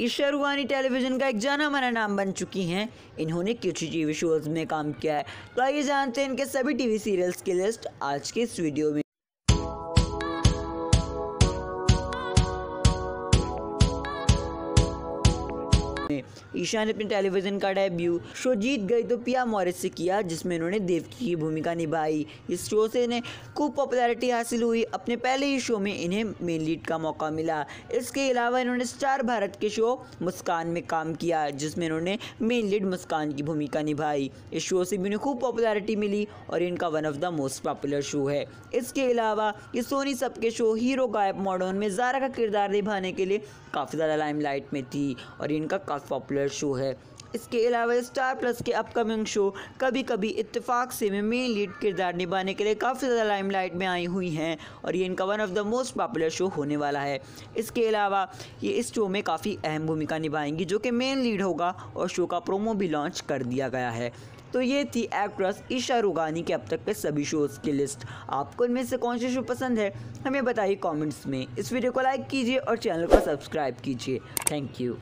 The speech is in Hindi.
ईशा रूहानी टेलीविज़न का एक जाना माना नाम बन चुकी हैं इन्होंने कुछ टीवी शोज़ में काम किया है तो आइए जानते हैं इनके सभी टीवी सीरियल्स की लिस्ट आज के इस वीडियो में में ईशा ने अपने टेलीविज़न का डेब्यू शो जीत गई तो पिया मॉरिस से किया जिसमें इन्होंने देवकी की भूमिका निभाई इस शो से इन्हें खूब पॉपुलैरिटी हासिल हुई अपने पहले ही शो में इन्हें मेन लीड का मौका मिला इसके अलावा इन्होंने स्टार भारत के शो मुस्कान में काम किया जिसमें इन्होंने मेन लीड मुस्कान की भूमिका निभाई इस शो से भी उन्हें खूब पॉपुलैरिटी मिली और इनका one of the most popular show है इसके अलावा ये सोनी सबके शो हीरो गायब मॉडर्न में जारा का किरदार निभाने के लिए काफ़ी ज़्यादा लाइमलाइट में थी और इनका खास पॉपुलर शो है इसके अलावा स्टार प्लस के अपकमिंग शो कभी कभी इत्तेफाक से में मेन लीड किरदार निभाने के लिए काफ़ी ज़्यादा लाइमलाइट में आई हुई हैं और ये इनका one of the most popular show होने वाला है इसके अलावा ये इस शो में काफ़ी अहम भूमिका निभाएंगी जो कि मेन लीड होगा और शो का प्रोमो भी लॉन्च कर दिया गया है तो ये थी एक्ट्रेस ईशा रुगानी के अब तक के सभी शोज़ की लिस्ट आपको इनमें से कौन से शो पसंद है हमें बताइए कमेंट्स में इस वीडियो को लाइक कीजिए और चैनल को सब्सक्राइब कीजिए थैंक यू